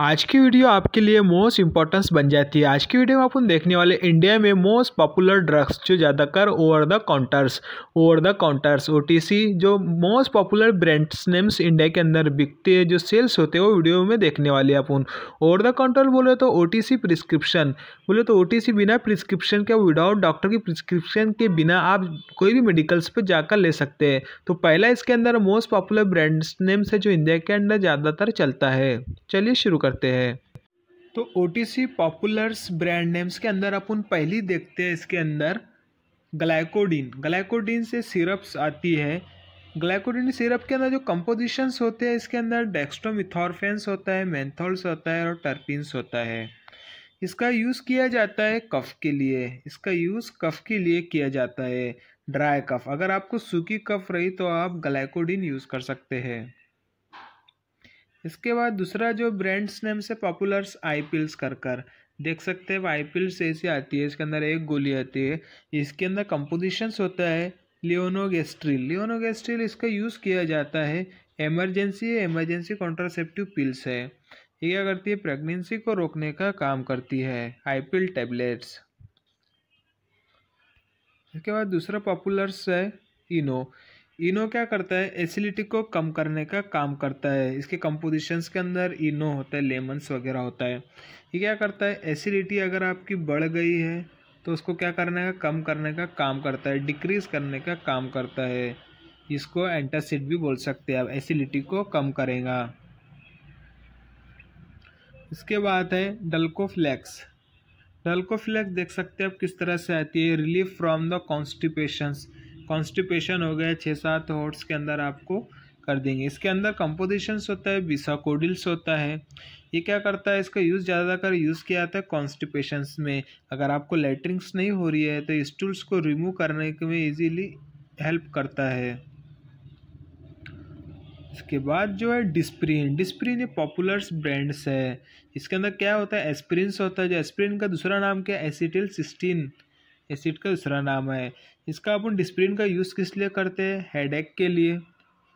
आज की वीडियो आपके लिए मोस्ट इंपॉर्टेंस बन जाती है आज की वीडियो में अपन देखने वाले इंडिया में मोस्ट पॉपुलर ड्रग्स जो ज़्यादातर over the counters over the counters ओ जो most popular brands names India के अंदर बिकते हैं जो सेल्स होते हैं वो वीडियो में देखने वाले आप अपन ओवर द काउंटर बोले तो ओ प्रिस्क्रिप्शन बोले तो ओ बिना प्रिस्क्रिप्शन के विदाउट डॉक्टर की प्रिस्क्रिप्शन के बिना आप कोई भी मेडिकल्स पर जाकर ले सकते हैं तो पहला इसके अंदर मोस्ट पॉपुलर ब्रांड्स नेम्स है जो इंडिया के अंदर ज़्यादातर चलता है चलिए शुरू करते हैं तो O T C populars brand names के अंदर अपन पहली देखते हैं इसके अंदर ग्लाइकोडीन ग्लाइकोडीन से सिरप्स आती है ग्लाइकोडीन सिरप के अंदर जो कंपोजिशंस होते हैं इसके अंदर डेक्स्ट्रोमिथॉर्फेंस होता है मैंथोल्स होता है और टर्पिन्स होता है इसका यूज़ किया जाता है कफ़ के लिए इसका यूज़ कफ़ के लिए किया जाता है ड्राई कफ़ अगर आपको सूखी कफ़ रही तो आप ग्लाइकोडीन यूज़ कर सकते हैं इसके बाद दूसरा जो ब्रांड्स नेम से पॉपुलर्स आई पिल्स कर कर देख सकते हैं आई पिल्स ऐसी आती है इसके अंदर एक गोली आती है इसके अंदर कंपोजिशंस होता है लियोनोगेस्ट्रिल लियोनोगेस्ट्रिल इसका यूज़ किया जाता है एमरजेंसी एमरजेंसी कॉन्ट्रासेप्टिव पिल्स है ये क्या करती है प्रेगनेंसी को रोकने का काम करती है आई पिल टैबलेट्स इसके बाद दूसरा पॉपुलर्स है इनो इनो क्या करता है एसिडिटी को कम करने का काम करता है इसके कंपोजिशंस के अंदर इनो होता है लेमन्स वगैरह होता है ये क्या करता है एसिडिटी अगर आपकी बढ़ गई है तो उसको क्या करने का कम करने का काम करता है डिक्रीज़ करने का काम करता है इसको एंटासिड भी बोल सकते हैं आप एसिडिटी को कम करेगा इसके बाद है डल्कोफ्लैक्स डल्कोफ्लैक्स देख सकते हैं आप किस तरह से आती है relief from the constipations constipation हो गया छः सात होट्स के अंदर आपको कर देंगे इसके अंदर कंपोजिशंस होता है बिसाकोडिल्स होता है ये क्या करता है इसका यूज़ ज़्यादातर यूज़ किया जाता है कॉन्स्टिपेशंस में अगर आपको लेटरिंग्स नहीं हो रही है तो स्टूल्स को रिमूव करने में ईजीली हेल्प करता है इसके बाद जो है डिस्प्रिन डिस्प्रिन ये पॉपुलर्स ब्रांड्स है इसके अंदर क्या होता है एस्प्रिन होता है जो एस्प्रिन का दूसरा नाम क्या है एसिटिल सिस्टीन एसिड का दूसरा नाम है इसका अपन डिस्प्रिन का यूज़ किस लिए करते हैं हेडेक के लिए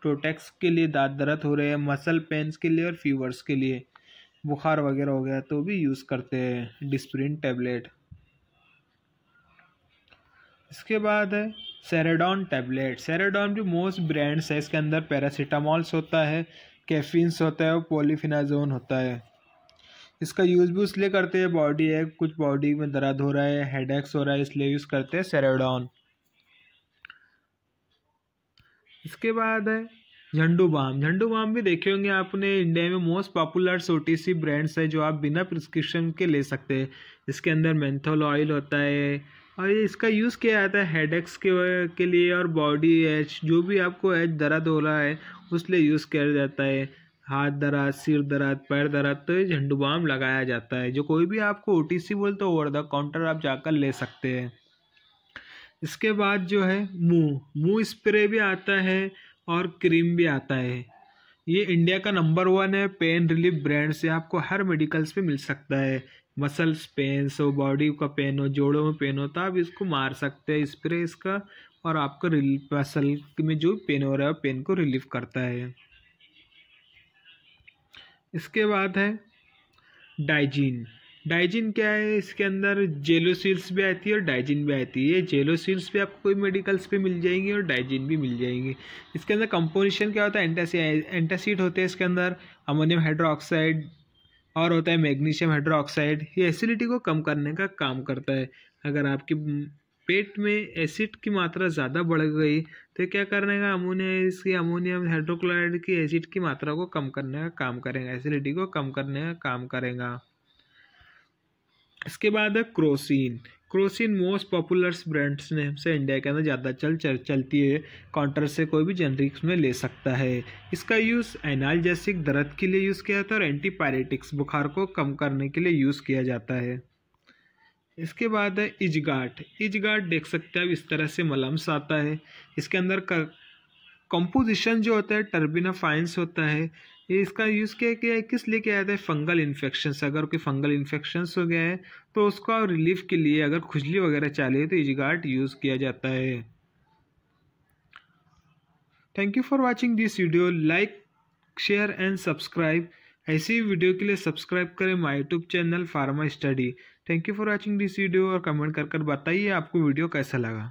प्रोटेक्स के लिए दाँत दर्द हो रहे हैं मसल पेंस के लिए और फीवर्स के लिए बुखार वगैरह हो गया तो भी यूज़ करते हैं डिस्प्रिन टैबलेट इसके बाद है सेरेडॉन टैबलेट सेरेडॉन जो मोस्ट ब्रांड्स है इसके अंदर पैरासीटामोल्स होता है कैफीन्स होता है और पोलिफिनाजोन होता है इसका यूज़ भी इसलिए करते हैं बॉडी है कुछ बॉडी में दर्द हो रहा है हेड हो रहा है इसलिए यूज़ करते हैं सेरेडॉन इसके बाद है झंडू बाम झंडू बाम भी देखे होंगे आपने इंडिया में मोस्ट पॉपुलर सोटीसी ब्रांड्स है जो आप बिना प्रिस्क्रिप्शन के ले सकते हैं इसके अंदर मैंथोल ऑयल होता है और ये इसका यूज़ किया जाता है हेड के के लिए और बॉडी एच जो भी आपको एच दर्द हो रहा है उस लिए यूज़ किया जाता है हाथ दराज सिर दराज पैर दराज तो ये झंडूबाम लगाया जाता है जो कोई भी आपको ओ टी सी बोले तो ओवर द काउंटर आप जाकर ले सकते हैं इसके बाद जो है मुंह मुंह स्प्रे भी आता है और क्रीम भी आता है ये इंडिया का नंबर वन है पेन रिलीफ ब्रांड से आपको हर मेडिकल्स पे मिल सकता है मसल्स पेन्स हो बॉडी का पेन हो जोड़ों में पेन हो तो आप इसको मार सकते हैं स्प्रे इसका और आपका रिलीफ मसल में जो पेन हो रहा है पेन को रिलीफ करता है इसके बाद है डाइजीन डाइजिन क्या है इसके अंदर जेलोसिल्स भी आती है और डाइजिन भी आती है ये जेलोसिल्स भी आपको कोई मेडिकल्स पे मिल जाएंगी और डाइजिन भी मिल जाएंगी इसके अंदर कंपोजिशन क्या होता है एंटासी एंटासीड होते हैं इसके अंदर अमोनियम हाइड्रोक्साइड और होता है मैग्नीशियम हाइड्रोक्साइड ये एसिडिटी को कम करने का काम करता है अगर आपकी पेट में एसिड की मात्रा ज़्यादा बढ़ गई तो क्या करने का अमोनिया इसकी अमोनियम हाइड्रोक्लोराइड की एसिड की मात्रा को कम करने का काम करेगा एसिडिटी को कम करने का काम करेगा इसके बाद है Crocin Crocin most popular brands ने हमसे इंडिया के अंदर ज़्यादा चल चल चलती है काउंटर से कोई भी जेनरिक्स में ले सकता है इसका यूज़ एनालजेसिक दर्द के लिए यूज़ किया जाता है और एंटीपायरेटिक्स बुखार को कम करने के लिए यूज़ किया जाता है इसके बाद है इजगाट इजगाट देख सकते हैं अब इस तरह से मलम्स आता है इसके अंदर कंपोजिशन जो होता है टर्बिनाफाइंस होता है ये इसका यूज़ किया गया है किस लिए किया जाता है फंगल इन्फेक्शन अगर कोई फंगल इन्फेक्शन हो गया है तो उसको रिलीफ के लिए अगर खुजली वगैरह चाहिए तो इजगाट यूज़ किया जाता है thank you for watching this video like share and subscribe ऐसी वीडियो के लिए सब्सक्राइब करें my YouTube channel pharma study thank you for watching this video और कमेंट कर कर बताइए आपको वीडियो कैसा लगा